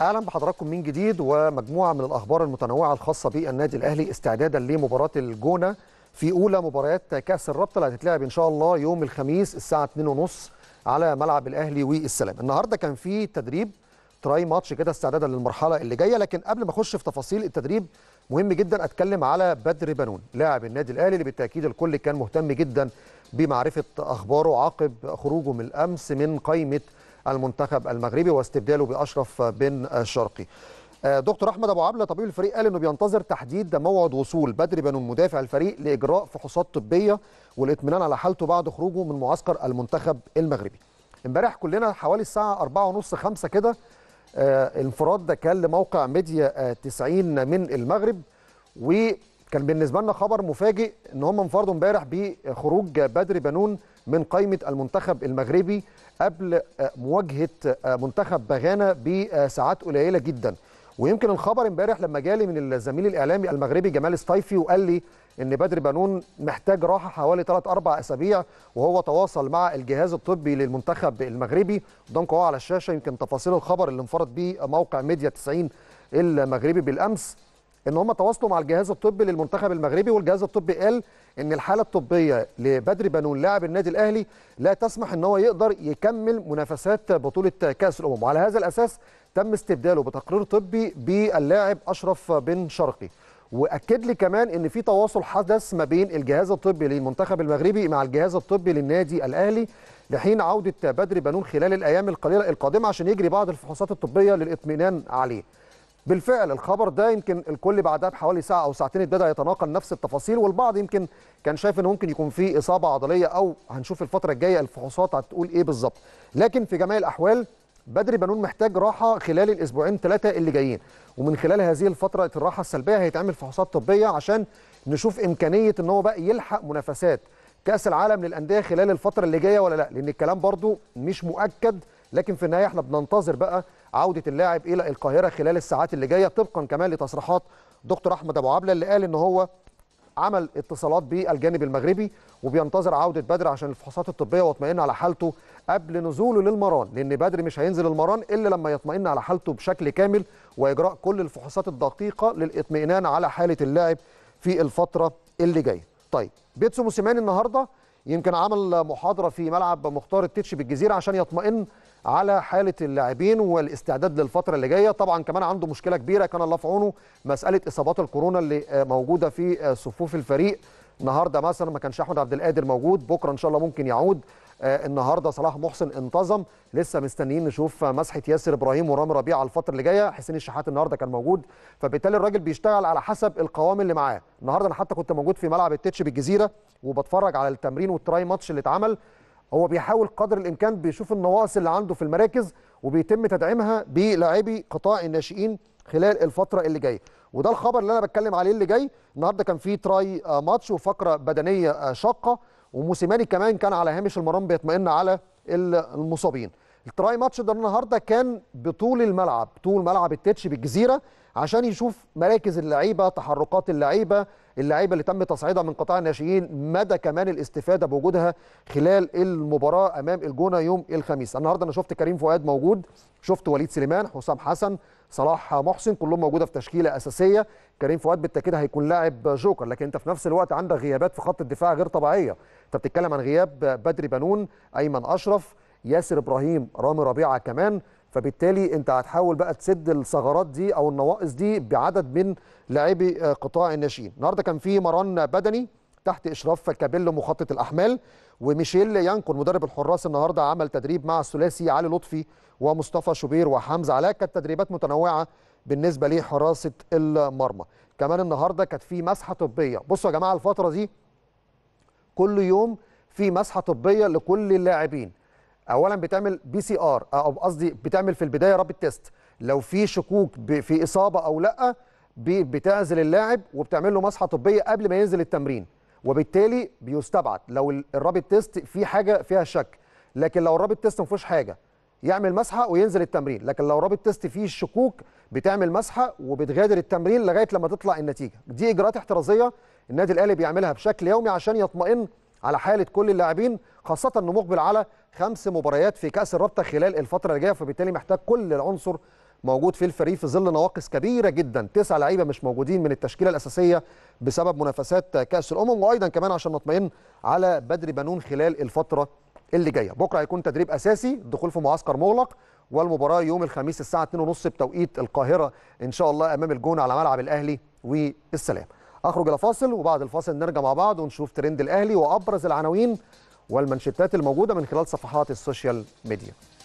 اهلا بحضراتكم من جديد ومجموعه من الاخبار المتنوعه الخاصه بالنادي الاهلي استعدادا لمباراه الجونه في اولى مباريات كاس الرابطه اللي هتتلعب ان شاء الله يوم الخميس الساعه 2:30 على ملعب الاهلي والسلام النهارده كان في تدريب تراي ماتش كده استعدادا للمرحله اللي جايه لكن قبل ما اخش في تفاصيل التدريب مهم جدا اتكلم على بدر بنون لاعب النادي الاهلي اللي بالتاكيد الكل كان مهتم جدا بمعرفه اخباره عقب خروجه من الامس من قائمه المنتخب المغربي واستبداله باشرف بن شرقي آه، دكتور احمد ابو عبله طبيب الفريق قال انه بينتظر تحديد موعد وصول بدري بن مدافع الفريق لاجراء فحوصات طبيه والاطمئنان على حالته بعد خروجه من معسكر المنتخب المغربي امبارح كلنا حوالي الساعه 4:30 5 كده الانفراد آه، ده كان لموقع ميديا 90 آه، من المغرب و كان بالنسبه لنا خبر مفاجئ ان هم انفردوا امبارح بخروج بدر بنون من قائمه المنتخب المغربي قبل آه، مواجهه آه، منتخب بغانا بساعات قليله جدا ويمكن الخبر امبارح لما جالي من الزميل الاعلامي المغربي جمال الصيفي وقال لي ان بدر بنون محتاج راحه حوالي 3 4 اسابيع وهو تواصل مع الجهاز الطبي للمنتخب المغربي قدامكم اهو على الشاشه يمكن تفاصيل الخبر اللي انفرد به موقع ميديا 90 المغربي بالامس ان هم تواصلوا مع الجهاز الطبي للمنتخب المغربي والجهاز الطبي قال ان الحاله الطبيه لبدر بنون لاعب النادي الاهلي لا تسمح ان هو يقدر يكمل منافسات بطوله كاس الامم وعلى هذا الاساس تم استبداله بتقرير طبي باللاعب اشرف بن شرقي واكد لي كمان ان في تواصل حدث ما بين الجهاز الطبي للمنتخب المغربي مع الجهاز الطبي للنادي الاهلي لحين عوده بدر بنون خلال الايام القليله القادمه عشان يجري بعض الفحوصات الطبيه للاطمئنان عليه بالفعل الخبر ده يمكن الكل بعدها بحوالي ساعه او ساعتين ابتدى يتناقل نفس التفاصيل والبعض يمكن كان شايف ان ممكن يكون في اصابه عضليه او هنشوف الفتره الجايه الفحوصات هتقول ايه بالظبط لكن في جميع الاحوال بدري بنون محتاج راحه خلال الاسبوعين ثلاثه اللي جايين ومن خلال هذه الفتره الراحه السلبيه هيتعمل فحوصات طبيه عشان نشوف امكانيه ان هو بقى يلحق منافسات كاس العالم للانديه خلال الفتره اللي جايه ولا لا لان الكلام برده مش مؤكد لكن في النهايه احنا بننتظر بقى عوده اللاعب الى القاهره خلال الساعات اللي جايه طبقا كمان لتصريحات دكتور احمد ابو عبله اللي قال ان هو عمل اتصالات بالجانب المغربي وبينتظر عوده بدر عشان الفحوصات الطبيه واطمئن على حالته قبل نزوله للمران لان بدر مش هينزل المران الا لما يطمئن على حالته بشكل كامل واجراء كل الفحوصات الدقيقه للاطمئنان على حاله اللاعب في الفتره اللي جايه. طيب بيتسو موسيماني النهارده يمكن عمل محاضره في ملعب مختار التتش بالجزيره عشان يطمئن على حاله اللاعبين والاستعداد للفتره اللي جايه طبعا كمان عنده مشكله كبيره كان الله في عونه مساله اصابات الكورونا اللي آه، موجوده في آه، صفوف الفريق النهارده مثلا ما كانش احمد عبد القادر موجود بكره ان شاء الله ممكن يعود آه، النهارده صلاح محسن انتظم لسه مستنيين نشوف مسحه ياسر ابراهيم ورامي ربيع على الفتره اللي جايه حسين الشحات النهارده كان موجود فبالتالي الراجل بيشتغل على حسب القوام اللي معاه النهارده انا حتى كنت موجود في ملعب التتش بالجزيره وبتفرج على التمرين والتراي ماتش اللي اتعمل هو بيحاول قدر الامكان بيشوف النواقص اللي عنده في المراكز وبيتم تدعيمها بلاعبي قطاع الناشئين خلال الفتره اللي جايه وده الخبر اللي انا بتكلم عليه اللي جاي النهارده كان في تراي آه، ماتش وفقره بدنيه آه، شاقه وموسيماني كمان كان على هامش المرام بيطمئن على المصابين التراي ماتش ده النهارده كان بطول الملعب طول ملعب التتش بالجزيره عشان يشوف مراكز اللعيبه تحركات اللعيبه اللعيبه اللي تم تصعيدها من قطاع الناشئين مدى كمان الاستفاده بوجودها خلال المباراه امام الجونه يوم الخميس النهارده انا شفت كريم فؤاد موجود شفت وليد سليمان حسام حسن صلاح محسن كلهم موجوده في تشكيله اساسيه كريم فؤاد بالتاكيد هيكون لاعب جوكر لكن انت في نفس الوقت عندك غيابات في خط الدفاع غير طبيعيه انت بتتكلم عن غياب بدري بنون ايمن اشرف ياسر ابراهيم رامي ربيعه كمان فبالتالي انت هتحاول بقى تسد الثغرات دي او النواقص دي بعدد من لاعبي آه، قطاع الناشئين النهارده كان في مران بدني تحت اشراف كابيلو مخطط الاحمال وميشيل يانكون مدرب الحراس النهارده عمل تدريب مع الثلاثي علي لطفي ومصطفى شوبير وحمزه علاء كانت تدريبات متنوعه بالنسبه لحراسه المرمى كمان النهارده كانت في مسحه طبيه بصوا يا جماعه الفتره دي كل يوم في مسحه طبيه لكل اللاعبين اولا بتعمل بي سي ار آه، او قصدي بتعمل في البدايه رابط تيست لو في شكوك في اصابه او لا بتعزل اللاعب وبتعمل له مسحه طبيه قبل ما ينزل التمرين وبالتالي بيستبعد لو الرابط تيست في حاجه فيها شك لكن لو الرابط تيست ما فيهوش حاجه يعمل مسحه وينزل التمرين لكن لو رابط تيست فيه شكوك بتعمل مسحه وبتغادر التمرين لغايه لما تطلع النتيجه دي اجراءات احترازيه النادي الاهلي بيعملها بشكل يومي عشان يطمئن على حاله كل اللاعبين خاصه انه مقبل على خمس مباريات في كاس الرابطه خلال الفتره اللي جايه فبالتالي محتاج كل العنصر موجود في الفريق في ظل نواقص كبيره جدا تسع لعيبه مش موجودين من التشكيله الاساسيه بسبب منافسات كاس الامم وايضا كمان عشان نطمئن على بدري بنون خلال الفتره اللي جايه بكره هيكون تدريب اساسي الدخول في معسكر مغلق والمباراه يوم الخميس الساعه 2:30 بتوقيت القاهره ان شاء الله امام الجونه على ملعب الاهلي والسلام هخرج الى فاصل وبعد الفاصل نرجع مع بعض ونشوف ترند الاهلي وابرز العناوين والمنشطات الموجوده من خلال صفحات السوشيال ميديا